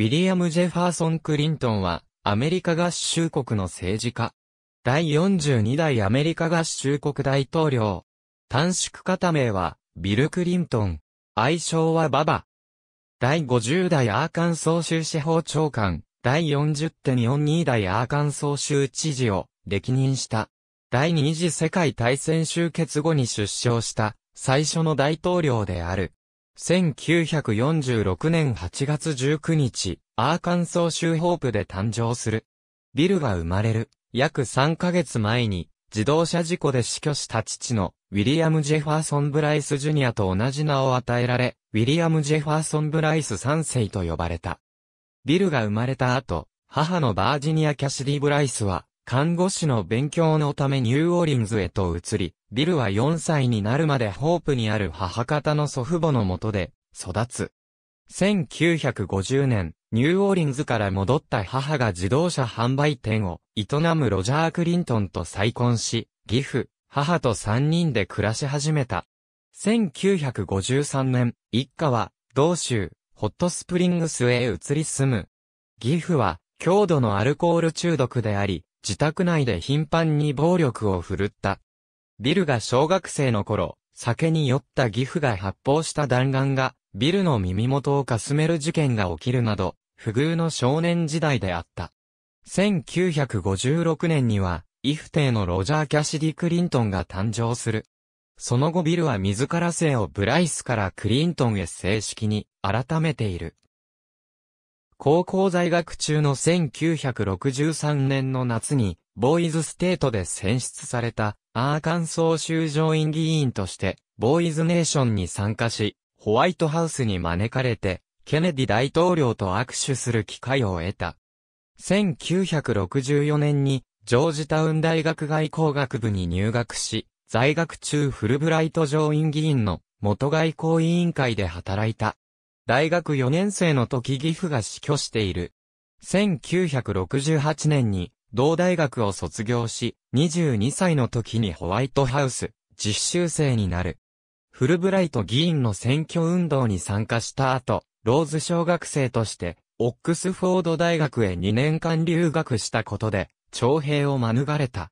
ウィリアム・ジェファーソン・クリントンは、アメリカ合衆国の政治家。第42代アメリカ合衆国大統領。短縮型名は、ビル・クリントン。愛称はババ。第50代アーカンソー州司法長官、第40.42代アーカンソー州知事を歴任した。第二次世界大戦終結後に出生した最初の大統領である。1946年8月19日、アーカンソー州ホープで誕生する。ビルが生まれる、約3ヶ月前に、自動車事故で死去した父の、ウィリアム・ジェファーソン・ブライス・ジュニアと同じ名を与えられ、ウィリアム・ジェファーソン・ブライス3世と呼ばれた。ビルが生まれた後、母のバージニア・キャシディ・ブライスは、看護師の勉強のためニューオーリンズへと移り、ビルは4歳になるまでホープにある母方の祖父母のもとで育つ。1950年、ニューオーリンズから戻った母が自動車販売店を営むロジャー・クリントンと再婚し、義父、母と3人で暮らし始めた。1953年、一家は、同州、ホットスプリングスへ移り住む。義父は、強度のアルコール中毒であり、自宅内で頻繁に暴力を振るった。ビルが小学生の頃、酒に酔った義父が発砲した弾丸が、ビルの耳元をかすめる事件が起きるなど、不遇の少年時代であった。1956年には、イフテイのロジャー・キャシディ・クリントンが誕生する。その後ビルは自ら姓をブライスからクリントンへ正式に改めている。高校在学中の1963年の夏に、ボーイズステートで選出されたアーカンソー州上院議員として、ボーイズネーションに参加し、ホワイトハウスに招かれて、ケネディ大統領と握手する機会を得た。1964年に、ジョージタウン大学外交学部に入学し、在学中フルブライト上院議員の元外交委員会で働いた。大学4年生の時義父が死去している。1968年に同大学を卒業し、22歳の時にホワイトハウス、実習生になる。フルブライト議員の選挙運動に参加した後、ローズ小学生として、オックスフォード大学へ2年間留学したことで、徴兵を免れた。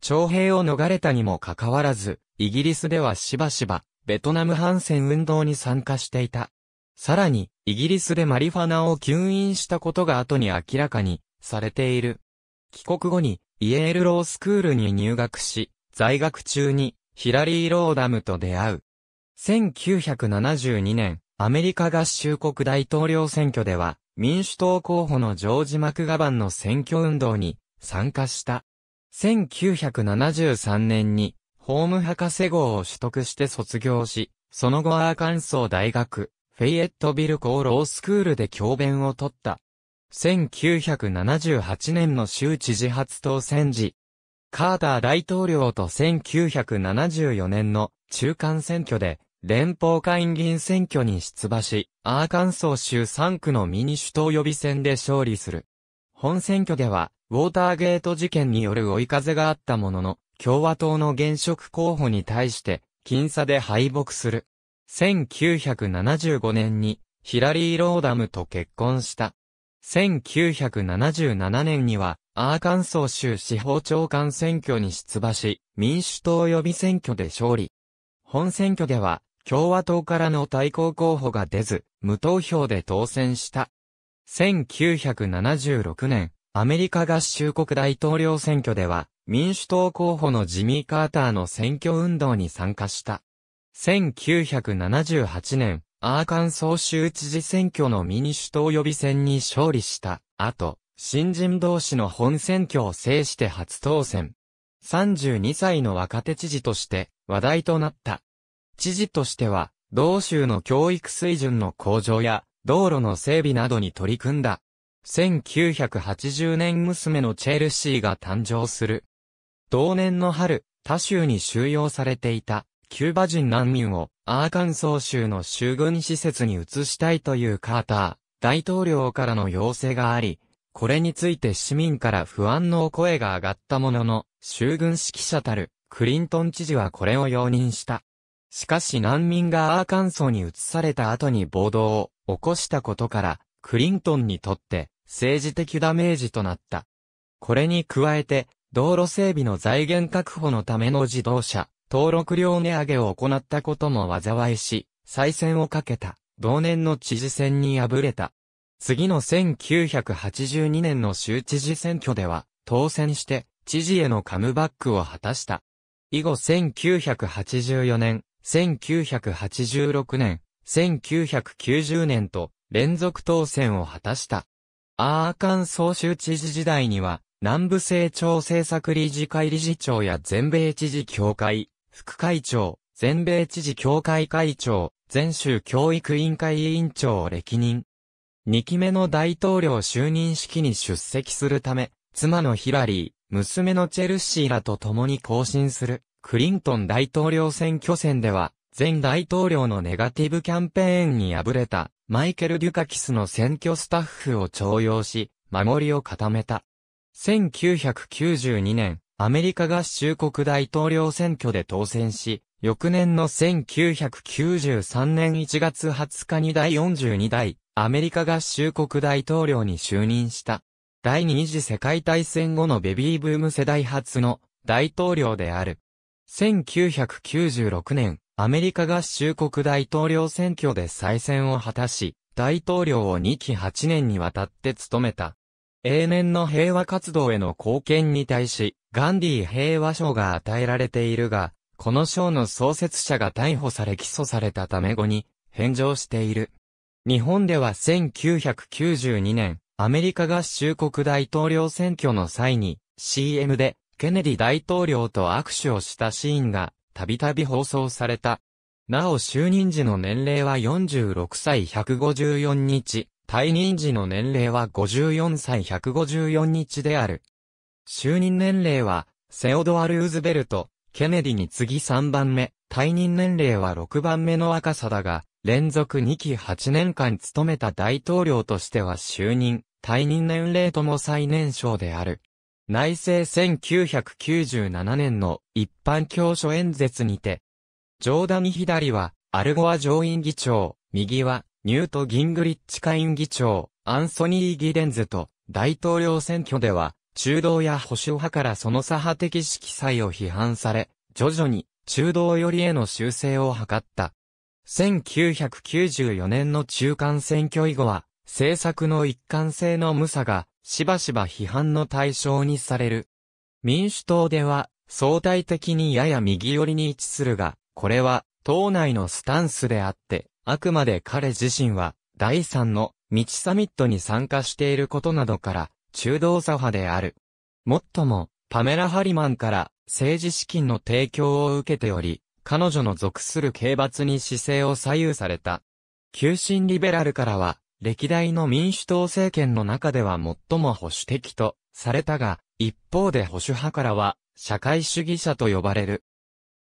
徴兵を逃れたにもかかわらず、イギリスではしばしば、ベトナム反戦運動に参加していた。さらに、イギリスでマリファナを吸引したことが後に明らかにされている。帰国後にイエールロースクールに入学し、在学中にヒラリー・ローダムと出会う。1972年、アメリカ合衆国大統領選挙では、民主党候補のジョージ・マクガバンの選挙運動に参加した。1973年に、ホーム博士号を取得して卒業し、その後アーカンソー大学、フェイエットビル校ロースクールで教鞭を取った。1978年の州知事初当選時、カーター大統領と1974年の中間選挙で連邦会議員選挙に出馬し、アーカンソー州3区のミニ首都予備選で勝利する。本選挙では、ウォーターゲート事件による追い風があったものの、共和党の現職候補に対して、僅差で敗北する。1975年に、ヒラリー・ローダムと結婚した。1977年には、アーカンソー州司法長官選挙に出馬し、民主党予備選挙で勝利。本選挙では、共和党からの対抗候補が出ず、無投票で当選した。1976年、アメリカ合衆国大統領選挙では、民主党候補のジミー・カーターの選挙運動に参加した。1978年、アーカンソー州知事選挙の民主党予備選に勝利した後、新人同士の本選挙を制して初当選。32歳の若手知事として話題となった。知事としては、同州の教育水準の向上や道路の整備などに取り組んだ。1980年娘のチェルシーが誕生する。同年の春、他州に収容されていたキューバ人難民をアーカンソー州の州軍施設に移したいというカーター大統領からの要請があり、これについて市民から不安の声が上がったものの、州軍指揮者たるクリントン知事はこれを容認した。しかし難民がアーカンソーに移された後に暴動を起こしたことから、クリントンにとって政治的ダメージとなった。これに加えて、道路整備の財源確保のための自動車、登録料値上げを行ったことも災いし、再選をかけた、同年の知事選に敗れた。次の1982年の州知事選挙では、当選して、知事へのカムバックを果たした。以後1984年、1986年、1990年と連続当選を果たした。アーカンソー州知事時代には、南部政調政策理事会理事長や全米知事協会、副会長、全米知事協会会長、全州教育委員会委員長を歴任。2期目の大統領就任式に出席するため、妻のヒラリー、娘のチェルシーらと共に行進する、クリントン大統領選挙戦では、前大統領のネガティブキャンペーンに敗れた、マイケル・デュカキスの選挙スタッフを徴用し、守りを固めた。1992年、アメリカ合衆国大統領選挙で当選し、翌年の1993年1月20日に第42代アメリカ合衆国大統領に就任した。第二次世界大戦後のベビーブーム世代初の大統領である。1996年、アメリカ合衆国大統領選挙で再選を果たし、大統領を2期8年にわたって務めた。永年の平和活動への貢献に対し、ガンディ平和賞が与えられているが、この賞の創設者が逮捕され起訴されたため後に、返上している。日本では1992年、アメリカ合衆国大統領選挙の際に、CM で、ケネディ大統領と握手をしたシーンが、たびたび放送された。なお就任時の年齢は46歳154日、退任時の年齢は54歳154日である。就任年齢は、セオドア・ルーズベルト、ケネディに次3番目、退任年齢は6番目の若さだが、連続2期8年間務めた大統領としては就任、退任年齢とも最年少である。内政1997年の一般教書演説にて、上ョ左は、アルゴア上院議長、右は、ニュート・ギングリッチ下院議長、アンソニー・ギデンズと、大統領選挙では、中道や保守派からその左派的色彩を批判され、徐々に中道寄りへの修正を図った。1994年の中間選挙以後は、政策の一貫性の無さが、しばしば批判の対象にされる。民主党では、相対的にやや右寄りに位置するが、これは、党内のスタンスであって、あくまで彼自身は、第3の道サミットに参加していることなどから、中道左派である。もっとも、パメラ・ハリマンから政治資金の提供を受けており、彼女の属する刑罰に姿勢を左右された。急進リベラルからは、歴代の民主党政権の中では最も保守的とされたが、一方で保守派からは、社会主義者と呼ばれる。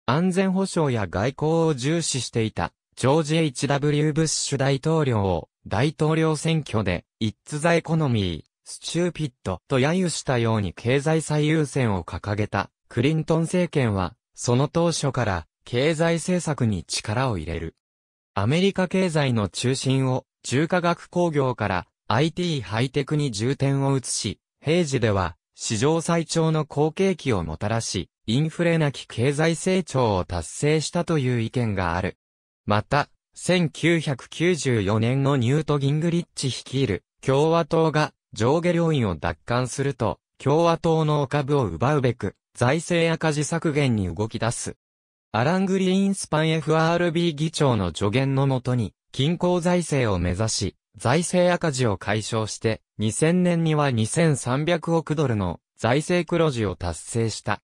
安全保障や外交を重視していたジョージ・ H.W. ブッシュ大統領を大統領選挙で、イッツ・ザ・エコノミー。スチューピッドと揶揄したように経済最優先を掲げたクリントン政権は、その当初から経済政策に力を入れる。アメリカ経済の中心を中化学工業から IT ハイテクに重点を移し、平時では史上最長の好景気をもたらし、インフレなき経済成長を達成したという意見がある。また、1994年のニュート・ギングリッチ率いる共和党が上下両院を奪還すると、共和党の株を奪うべく、財政赤字削減に動き出す。アラン・グリーンスパン FRB 議長の助言のもとに、均衡財政を目指し、財政赤字を解消して、2000年には2300億ドルの財政黒字を達成した。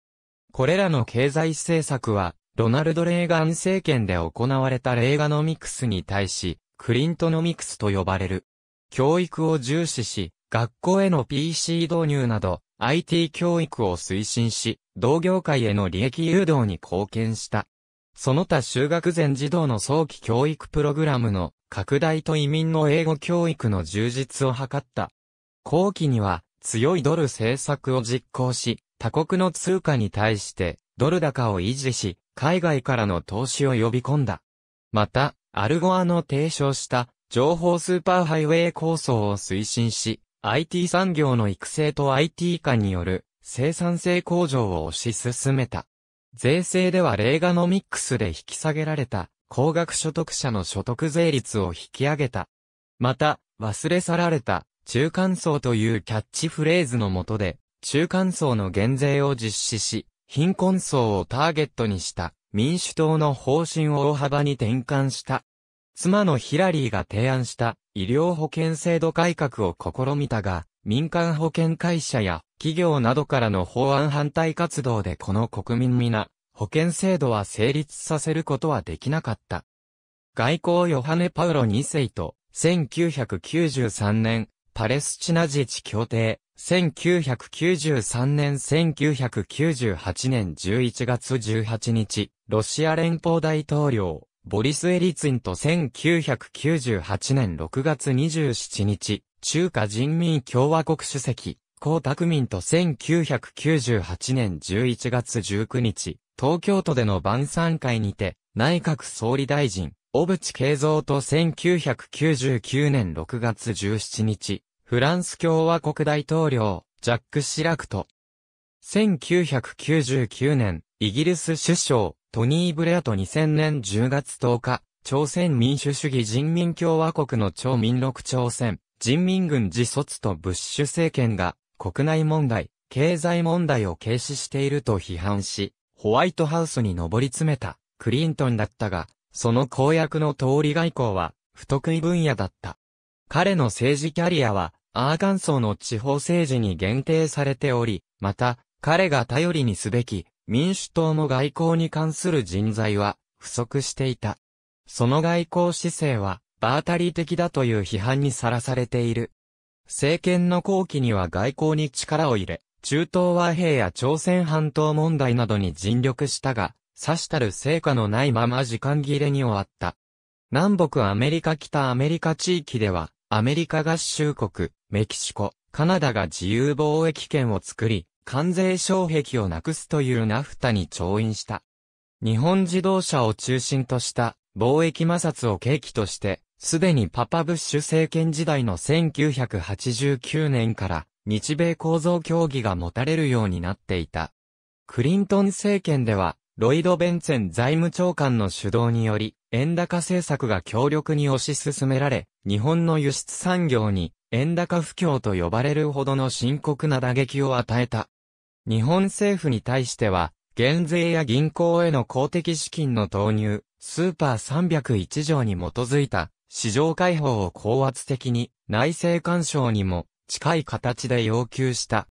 これらの経済政策は、ロナルド・レーガン政権で行われたレーガノミクスに対し、クリントノミクスと呼ばれる。教育を重視し、学校への PC 導入など、IT 教育を推進し、同業界への利益誘導に貢献した。その他就学前児童の早期教育プログラムの拡大と移民の英語教育の充実を図った。後期には強いドル政策を実行し、他国の通貨に対してドル高を維持し、海外からの投資を呼び込んだ。また、アルゴアの提唱した情報スーパーハイウェイ構想を推進し、IT 産業の育成と IT 化による生産性向上を推し進めた。税制ではレーガノミックスで引き下げられた高額所得者の所得税率を引き上げた。また、忘れ去られた中間層というキャッチフレーズのもとで、中間層の減税を実施し、貧困層をターゲットにした民主党の方針を大幅に転換した。妻のヒラリーが提案した医療保険制度改革を試みたが、民間保険会社や企業などからの法案反対活動でこの国民皆、保険制度は成立させることはできなかった。外交ヨハネ・パウロ2世と1993年、パレスチナ自治協定、1993年1998年11月18日、ロシア連邦大統領、ボリス・エリツィンと1998年6月27日、中華人民共和国主席、江沢民と1998年11月19日、東京都での晩餐会にて、内閣総理大臣、小渕恵三と1999年6月17日、フランス共和国大統領、ジャック・シラクト。1999年、イギリス首相、トニー・ブレアと2000年10月10日、朝鮮民主主義人民共和国の超民六朝鮮、人民軍自卒とブッシュ政権が、国内問題、経済問題を軽視していると批判し、ホワイトハウスに上り詰めた、クリントンだったが、その公約の通り外交は、不得意分野だった。彼の政治キャリアは、アーカンソーの地方政治に限定されており、また、彼が頼りにすべき民主党の外交に関する人材は不足していた。その外交姿勢は、バータリー的だという批判にさらされている。政権の後期には外交に力を入れ、中東和平や朝鮮半島問題などに尽力したが、さしたる成果のないまま時間切れに終わった。南北アメリカ北アメリカ地域では、アメリカ合衆国、メキシコ、カナダが自由貿易圏を作り、関税障壁をなくすというナフタに調印した。日本自動車を中心とした貿易摩擦を契機として、すでにパパブッシュ政権時代の1989年から日米構造協議が持たれるようになっていた。クリントン政権では、ロイド・ベンツェン財務長官の主導により、円高政策が強力に推し進められ、日本の輸出産業に円高不況と呼ばれるほどの深刻な打撃を与えた。日本政府に対しては、減税や銀行への公的資金の投入、スーパー301条に基づいた市場開放を高圧的に内政干渉にも近い形で要求した。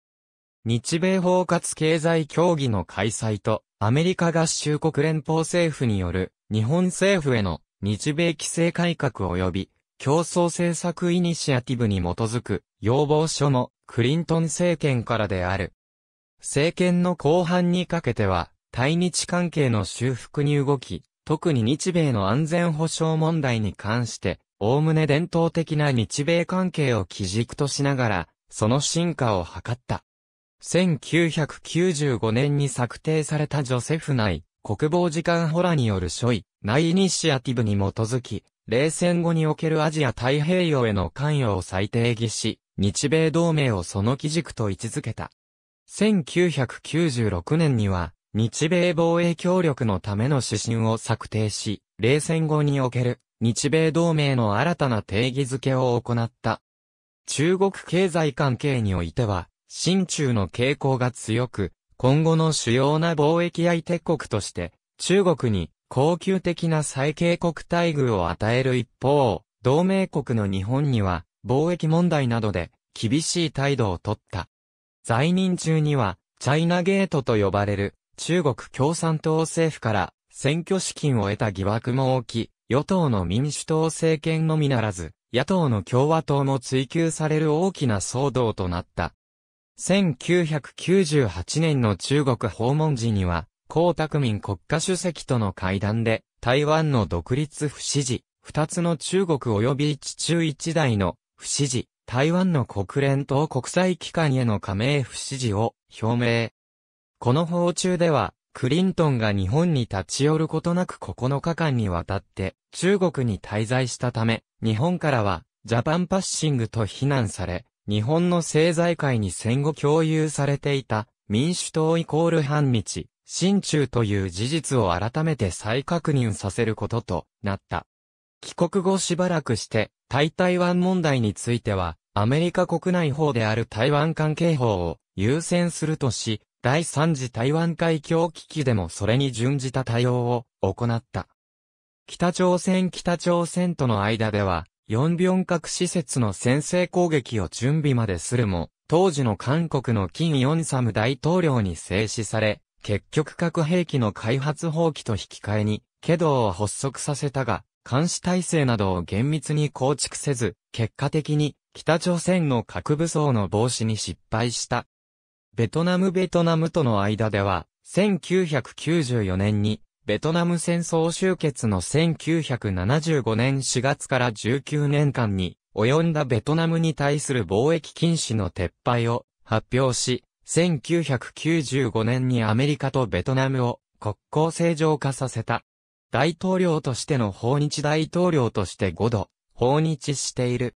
日米包括経済協議の開催とアメリカ合衆国連邦政府による日本政府への日米規制改革及び競争政策イニシアティブに基づく要望書もクリントン政権からである。政権の後半にかけては対日関係の修復に動き、特に日米の安全保障問題に関して、おおむね伝統的な日米関係を基軸としながら、その進化を図った。1995年に策定されたジョセフ内国防次官ホラによる処位、内イニシアティブに基づき、冷戦後におけるアジア太平洋への関与を再定義し、日米同盟をその基軸と位置づけた。1996年には、日米防衛協力のための指針を策定し、冷戦後における日米同盟の新たな定義づけを行った。中国経済関係においては、新中の傾向が強く、今後の主要な貿易相手国として、中国に恒久的な最恵国待遇を与える一方、同盟国の日本には、貿易問題などで、厳しい態度をとった。在任中には、チャイナゲートと呼ばれる、中国共産党政府から、選挙資金を得た疑惑も大き、い。与党の民主党政権のみならず、野党の共和党も追及される大きな騒動となった。1998年の中国訪問時には、江沢民国家主席との会談で、台湾の独立不支持、二つの中国及び地中一代の不支持、台湾の国連と国際機関への加盟不支持を表明。この訪中では、クリントンが日本に立ち寄ることなく9日間にわたって中国に滞在したため、日本からはジャパンパッシングと非難され、日本の政財界に戦後共有されていた民主党イコール反日、親中という事実を改めて再確認させることとなった。帰国後しばらくして、対台湾問題については、アメリカ国内法である台湾関係法を優先するとし、第3次台湾海峡危機でもそれに準じた対応を行った。北朝鮮北朝鮮との間では、四病核施設の先制攻撃を準備までするも、当時の韓国の金ヨンサム大統領に制止され、結局核兵器の開発放棄と引き換えに、ケドを発足させたが、監視体制などを厳密に構築せず、結果的に北朝鮮の核武装の防止に失敗した。ベトナムベトナムとの間では、1994年にベトナム戦争終結の1975年4月から19年間に、及んだベトナムに対する貿易禁止の撤廃を発表し、1995年にアメリカとベトナムを国交正常化させた。大統領としての訪日大統領として5度、訪日している。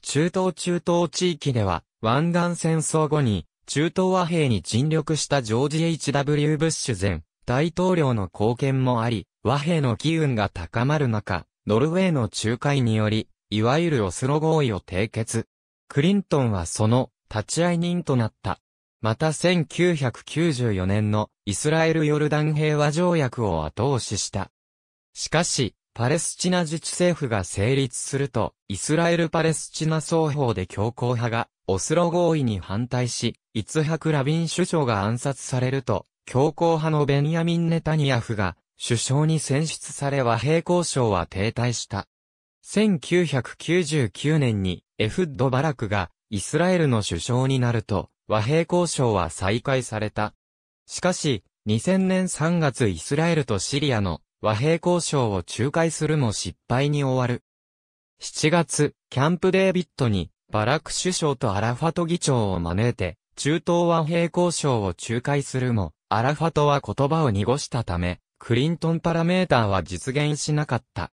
中東中東地域では、湾岸戦争後に、中東和平に尽力したジョージ・ H.W. ブッシュ前、大統領の貢献もあり、和平の機運が高まる中、ノルウェーの仲介により、いわゆるオスロ合意を締結。クリントンはその立ち会い人となった。また1994年のイスラエル・ヨルダン平和条約を後押しした。しかし、パレスチナ自治政府が成立すると、イスラエル・パレスチナ双方で強硬派が、オスロ合意に反対し、イツハク・ラビン首相が暗殺されると、強硬派のベンヤミン・ネタニヤフが首相に選出され和平交渉は停滞した。1999年にエフッド・バラクがイスラエルの首相になると和平交渉は再開された。しかし、2000年3月イスラエルとシリアの和平交渉を仲介するも失敗に終わる。7月、キャンプ・デービッドにバラク首相とアラファト議長を招いて中東和平交渉を仲介するもアラファトは言葉を濁したため、クリントンパラメーターは実現しなかった。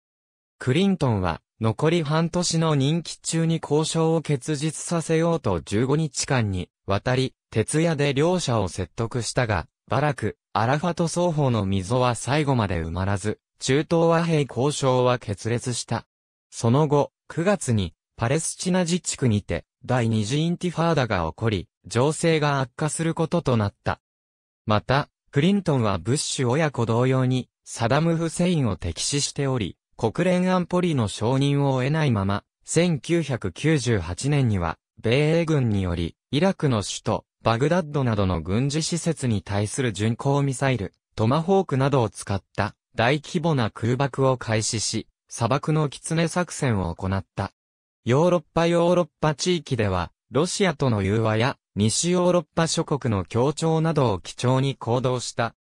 クリントンは、残り半年の任期中に交渉を結実させようと15日間に、渡り、徹夜で両者を説得したが、バラク、アラファト双方の溝は最後まで埋まらず、中東和平交渉は決裂した。その後、9月に、パレスチナ自治区にて、第二次インティファーダが起こり、情勢が悪化することとなった。また、クリントンはブッシュ親子同様に、サダム・フセインを敵視しており、国連安保理の承認を得ないまま、1998年には、米英軍により、イラクの首都、バグダッドなどの軍事施設に対する巡航ミサイル、トマホークなどを使った大規模な空爆を開始し、砂漠の狐作戦を行った。ヨーロッパヨーロッパ地域では、ロシアとの融和や西ヨーロッパ諸国の協調などを基調に行動した。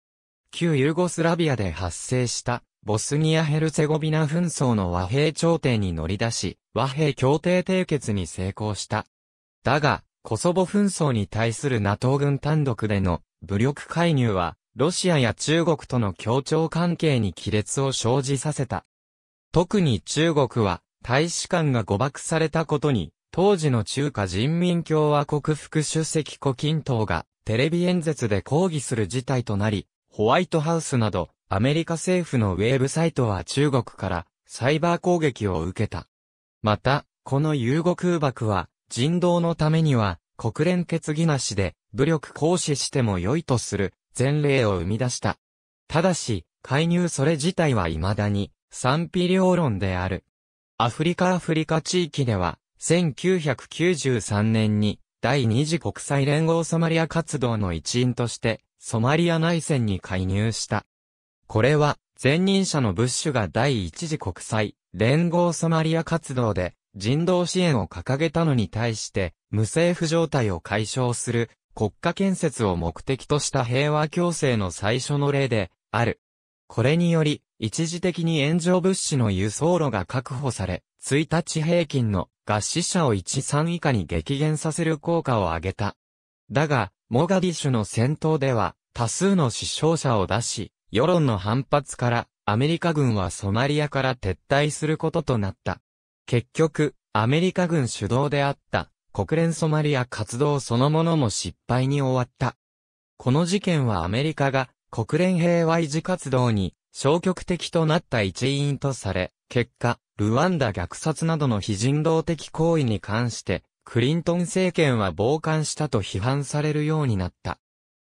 旧ユーゴスラビアで発生したボスニア・ヘルツェゴビナ紛争の和平調停に乗り出し、和平協定締結に成功した。だが、コソボ紛争に対する NATO 軍単独での武力介入は、ロシアや中国との協調関係に亀裂を生じさせた。特に中国は、大使館が誤爆されたことに当時の中華人民共和国副主席胡錦涛がテレビ演説で抗議する事態となり、ホワイトハウスなどアメリカ政府のウェブサイトは中国からサイバー攻撃を受けた。また、この遊語空爆は人道のためには国連決議なしで武力行使しても良いとする前例を生み出した。ただし、介入それ自体は未だに賛否両論である。アフリカアフリカ地域では1993年に第二次国際連合ソマリア活動の一員としてソマリア内戦に介入した。これは前任者のブッシュが第一次国際連合ソマリア活動で人道支援を掲げたのに対して無政府状態を解消する国家建設を目的とした平和共生の最初の例である。これにより一時的に炎上物資の輸送路が確保され、1日平均の合死者を13以下に激減させる効果を上げた。だが、モガディシュの戦闘では、多数の死傷者を出し、世論の反発から、アメリカ軍はソマリアから撤退することとなった。結局、アメリカ軍主導であった、国連ソマリア活動そのものも失敗に終わった。この事件はアメリカが、国連平和維持活動に、消極的となった一因とされ、結果、ルワンダ虐殺などの非人道的行為に関して、クリントン政権は傍観したと批判されるようになった。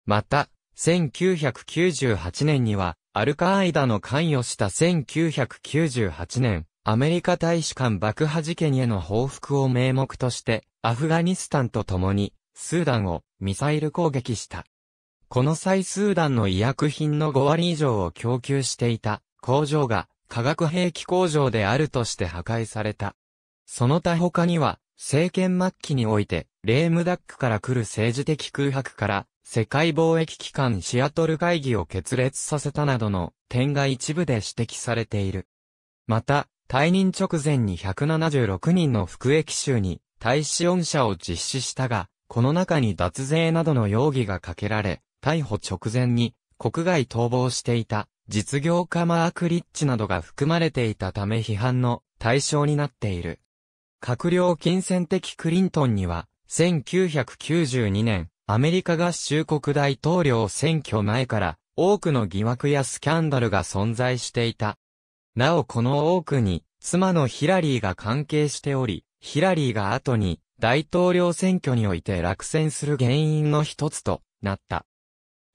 また、1998年には、アルカーイダの関与した1998年、アメリカ大使館爆破事件への報復を名目として、アフガニスタンと共に、スーダンをミサイル攻撃した。この際スーダンの医薬品の5割以上を供給していた工場が化学兵器工場であるとして破壊された。その他他には、政権末期において、レームダックから来る政治的空白から、世界貿易機関シアトル会議を決裂させたなどの点が一部で指摘されている。また、退任直前に176人の服役囚に、対死恩赦を実施したが、この中に脱税などの容疑がかけられ、逮捕直前に国外逃亡していた実業家マーク・リッチなどが含まれていたため批判の対象になっている。閣僚金銭的クリントンには、1992年、アメリカ合衆国大統領選挙前から多くの疑惑やスキャンダルが存在していた。なおこの多くに妻のヒラリーが関係しており、ヒラリーが後に大統領選挙において落選する原因の一つとなった。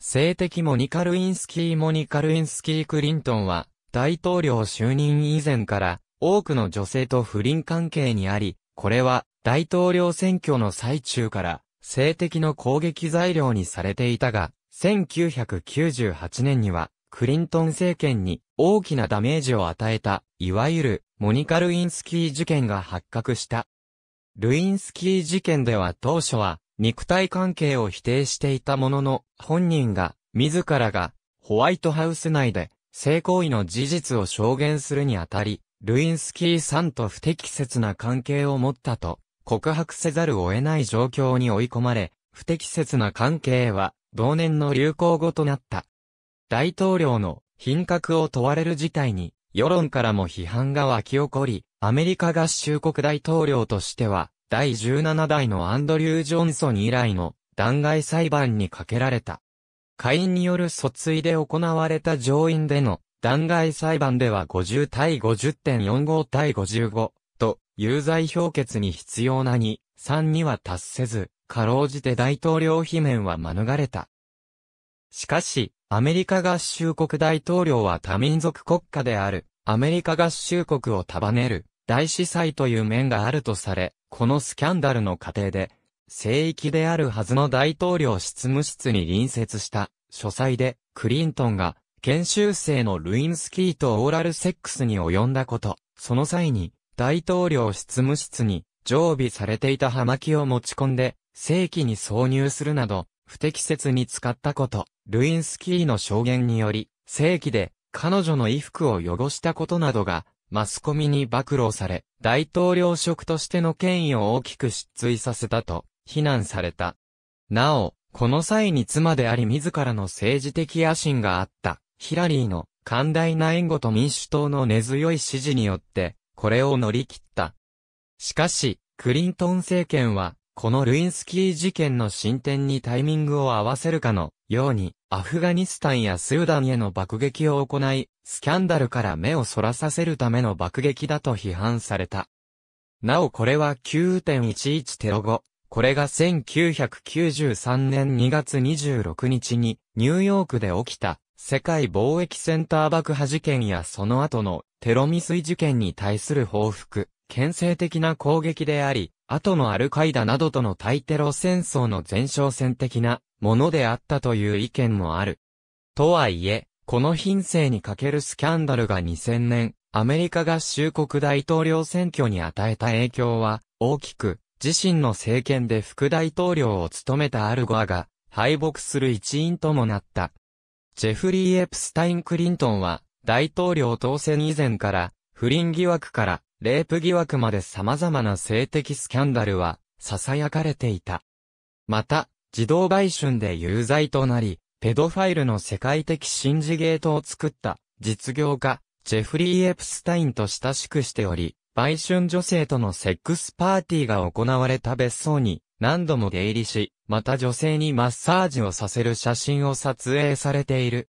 性的モニカルインスキーモニカルインスキークリントンは、大統領就任以前から、多くの女性と不倫関係にあり、これは、大統領選挙の最中から、性的の攻撃材料にされていたが、1998年には、クリントン政権に大きなダメージを与えた、いわゆる、モニカ・ルインスキー事件が発覚した。ルインスキー事件では当初は、肉体関係を否定していたものの、本人が、自らが、ホワイトハウス内で、性行為の事実を証言するにあたり、ルインスキーさんと不適切な関係を持ったと、告白せざるを得ない状況に追い込まれ、不適切な関係は、同年の流行語となった。大統領の品格を問われる事態に、世論からも批判が湧き起こり、アメリカ合衆国大統領としては、第17代のアンドリュー・ジョンソン以来の弾劾裁判にかけられた。下院による訴追で行われた上院での弾劾裁判では50対50.45対55と有罪評決に必要な2、3には達せず、かろうじて大統領罷免は免れた。しかし、アメリカ合衆国大統領は多民族国家である、アメリカ合衆国を束ねる、大司祭という面があるとされ、このスキャンダルの過程で、聖域であるはずの大統領執務室に隣接した書斎で、クリントンが研修生のルインスキーとオーラルセックスに及んだこと、その際に大統領執務室に常備されていた葉巻を持ち込んで、正規に挿入するなど、不適切に使ったこと、ルインスキーの証言により、正規で彼女の衣服を汚したことなどがマスコミに暴露され、大統領職としての権威を大きく失墜させたと、非難された。なお、この際に妻であり自らの政治的野心があった、ヒラリーの寛大な援護と民主党の根強い支持によって、これを乗り切った。しかし、クリントン政権は、このルインスキー事件の進展にタイミングを合わせるかのように、アフガニスタンやスーダンへの爆撃を行い、スキャンダルから目をそらさせるための爆撃だと批判された。なおこれは9.11テロ後、これが1993年2月26日にニューヨークで起きた世界貿易センター爆破事件やその後のテロ未遂事件に対する報復、牽制的な攻撃であり、後のアルカイダなどとの対テロ戦争の前哨戦的なものであったという意見もある。とはいえ、この品性に欠けるスキャンダルが2000年、アメリカ合衆国大統領選挙に与えた影響は、大きく、自身の政権で副大統領を務めたアルゴアが、敗北する一因ともなった。ジェフリー・エプスタイン・クリントンは、大統領当選以前から、不倫疑惑から、レイプ疑惑まで様々な性的スキャンダルは、囁かれていた。また、自動売春で有罪となり、ペドファイルの世界的新事ゲートを作った実業家、ジェフリー・エプスタインと親しくしており、売春女性とのセックスパーティーが行われた別荘に何度も出入りし、また女性にマッサージをさせる写真を撮影されている。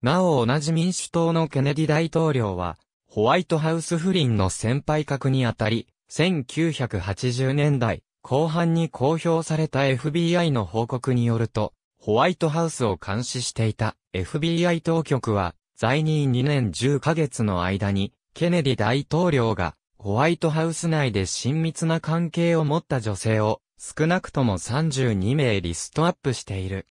なお同じ民主党のケネディ大統領は、ホワイトハウス不倫の先輩格にあたり、1980年代、後半に公表された FBI の報告によると、ホワイトハウスを監視していた FBI 当局は、在任2年10ヶ月の間に、ケネディ大統領が、ホワイトハウス内で親密な関係を持った女性を、少なくとも32名リストアップしている。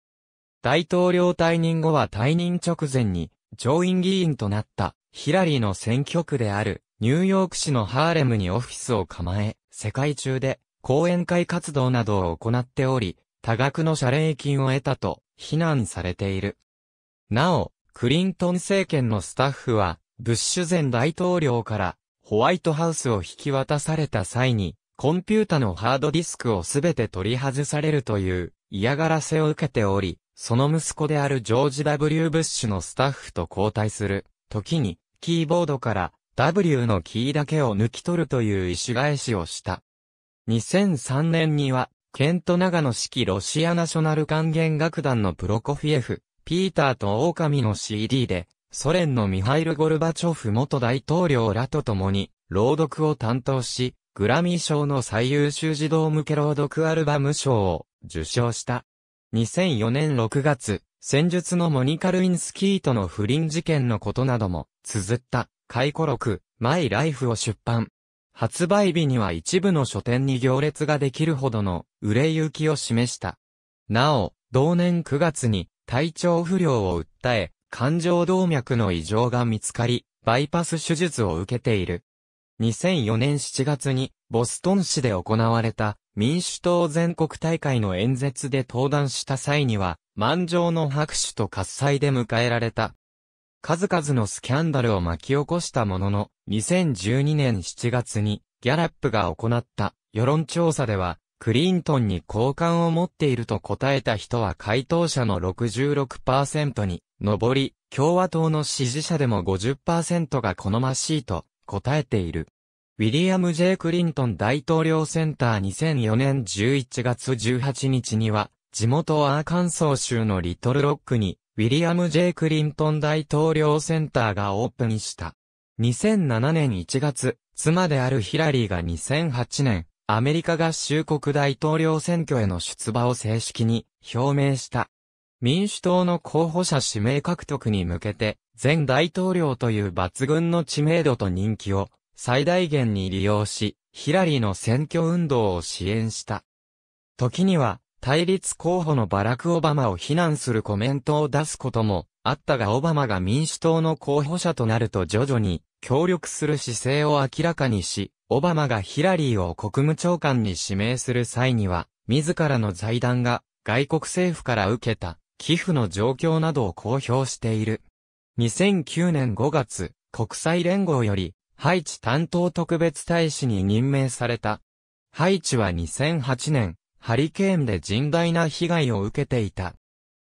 大統領退任後は退任直前に、上院議員となったヒラリーの選挙区であるニューヨーク市のハーレムにオフィスを構え、世界中で講演会活動などを行っており、多額の謝礼金を得たと非難されている。なお、クリントン政権のスタッフは、ブッシュ前大統領からホワイトハウスを引き渡された際に、コンピュータのハードディスクをすべて取り外されるという嫌がらせを受けており、その息子であるジョージ W. ブッシュのスタッフと交代する時に、キーボードから W のキーだけを抜き取るという意思返しをした。2003年には、ケント長野式ロシアナショナル管弦楽団のプロコフィエフ、ピーターと狼の CD で、ソ連のミハイル・ゴルバチョフ元大統領らと共に、朗読を担当し、グラミー賞の最優秀児童向け朗読アルバム賞を受賞した。2004年6月、戦術のモニカ・ルインスキーとの不倫事件のことなども、綴った、回顧録、マイ・ライフを出版。発売日には一部の書店に行列ができるほどの売れ行きを示した。なお、同年9月に体調不良を訴え、感情動脈の異常が見つかり、バイパス手術を受けている。2004年7月にボストン市で行われた民主党全国大会の演説で登壇した際には満場の拍手と喝采で迎えられた。数々のスキャンダルを巻き起こしたものの、2012年7月にギャラップが行った世論調査では、クリントンに好感を持っていると答えた人は回答者の66%に上り、共和党の支持者でも50%が好ましいと答えている。ウィリアム・ J・ クリントン大統領センター2004年11月18日には、地元アーカンソー州のリトルロックにウィリアム・ J・ クリントン大統領センターがオープンした。2007年1月、妻であるヒラリーが2008年、アメリカ合衆国大統領選挙への出馬を正式に表明した。民主党の候補者指名獲得に向けて、前大統領という抜群の知名度と人気を最大限に利用し、ヒラリーの選挙運動を支援した。時には、対立候補のバラク・オバマを非難するコメントを出すこともあったがオバマが民主党の候補者となると徐々に協力する姿勢を明らかにし、オバマがヒラリーを国務長官に指名する際には、自らの財団が外国政府から受けた寄付の状況などを公表している。2009年5月、国際連合より、ハイチ担当特別大使に任命された。ハイチは2008年、ハリケーンで甚大な被害を受けていた。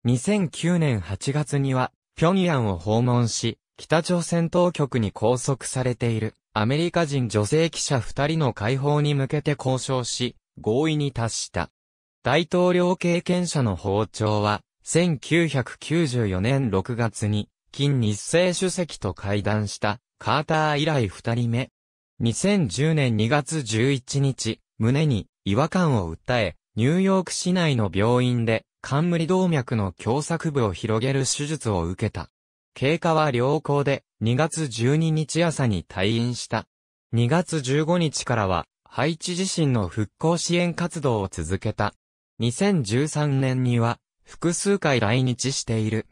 2009年8月には、平壌を訪問し、北朝鮮当局に拘束されているアメリカ人女性記者二人の解放に向けて交渉し、合意に達した。大統領経験者の包丁は、1994年6月に、金日成主席と会談したカーター以来二人目。2010年2月11日、胸に違和感を訴え、ニューヨーク市内の病院で、冠動脈の狭窄部を広げる手術を受けた。経過は良好で、2月12日朝に退院した。2月15日からは、ハイチ地震の復興支援活動を続けた。2013年には、複数回来日している。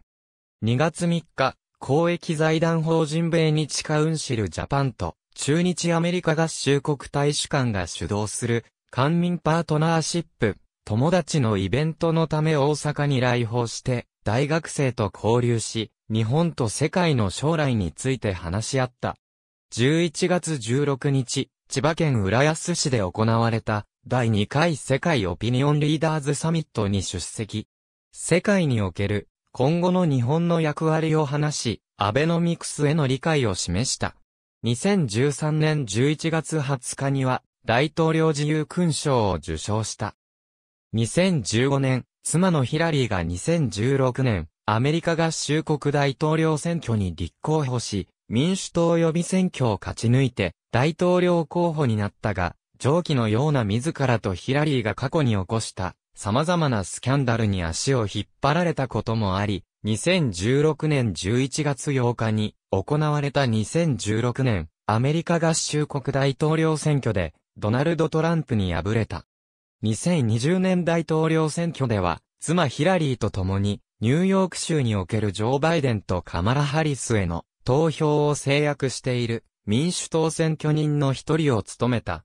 2月3日、公益財団法人米日カウンシルジャパンと、中日アメリカ合衆国大使館が主導する官民パートナーシップ、友達のイベントのため大阪に来訪して、大学生と交流し、日本と世界の将来について話し合った。11月16日、千葉県浦安市で行われた、第2回世界オピニオンリーダーズサミットに出席。世界における、今後の日本の役割を話し、アベノミクスへの理解を示した。2013年11月20日には、大統領自由勲章を受章した。2015年、妻のヒラリーが2016年、アメリカ合衆国大統領選挙に立候補し、民主党予備選挙を勝ち抜いて、大統領候補になったが、上記のような自らとヒラリーが過去に起こした様々なスキャンダルに足を引っ張られたこともあり、2016年11月8日に行われた2016年アメリカ合衆国大統領選挙でドナルド・トランプに敗れた。2020年大統領選挙では、妻ヒラリーと共に、ニューヨーク州におけるジョー・バイデンとカマラ・ハリスへの投票を制約している民主党選挙人の一人を務めた。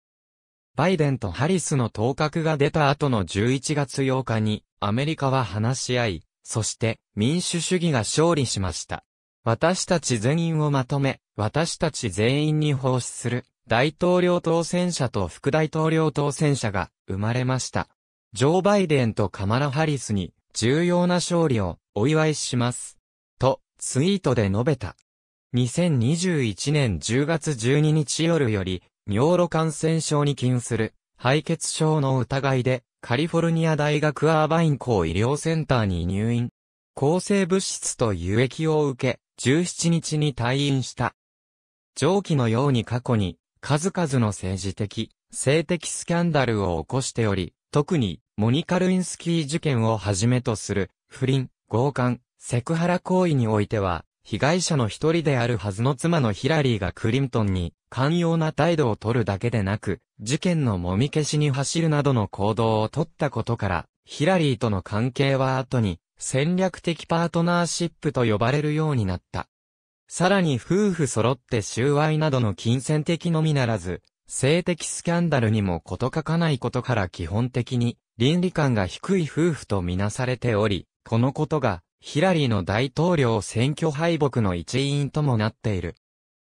バイデンとハリスの当格が出た後の11月8日にアメリカは話し合い、そして民主主義が勝利しました。私たち全員をまとめ、私たち全員に奉仕する大統領当選者と副大統領当選者が生まれました。ジョー・バイデンとカマラ・ハリスに重要な勝利をお祝いします。と、ツイートで述べた。2021年10月12日夜より、尿路感染症に禁する、敗血症の疑いで、カリフォルニア大学アーバイン校医療センターに入院。抗生物質と輸液を受け、17日に退院した。上記のように過去に、数々の政治的、性的スキャンダルを起こしており、特に、モニカ・ルインスキー事件をはじめとする、不倫、強姦、セクハラ行為においては、被害者の一人であるはずの妻のヒラリーがクリントンに、寛容な態度を取るだけでなく、事件のもみ消しに走るなどの行動を取ったことから、ヒラリーとの関係は後に、戦略的パートナーシップと呼ばれるようになった。さらに夫婦揃って収賄などの金銭的のみならず、性的スキャンダルにも事欠かないことから基本的に倫理観が低い夫婦とみなされており、このことがヒラリーの大統領選挙敗北の一因ともなっている。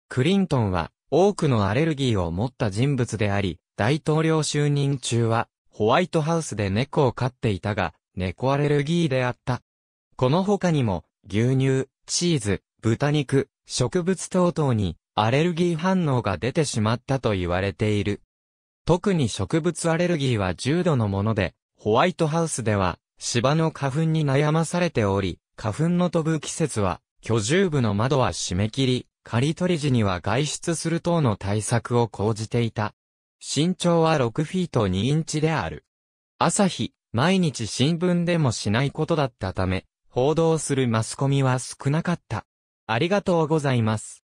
クリントンは多くのアレルギーを持った人物であり、大統領就任中はホワイトハウスで猫を飼っていたが、猫アレルギーであった。この他にも牛乳、チーズ、豚肉、植物等々にアレルギー反応が出てしまったと言われている。特に植物アレルギーは重度のもので、ホワイトハウスでは芝の花粉に悩まされており、花粉の飛ぶ季節は居住部の窓は締め切り、刈り取り時には外出する等の対策を講じていた。身長は6フィート2インチである。朝日、毎日新聞でもしないことだったため、報道するマスコミは少なかった。ありがとうございます。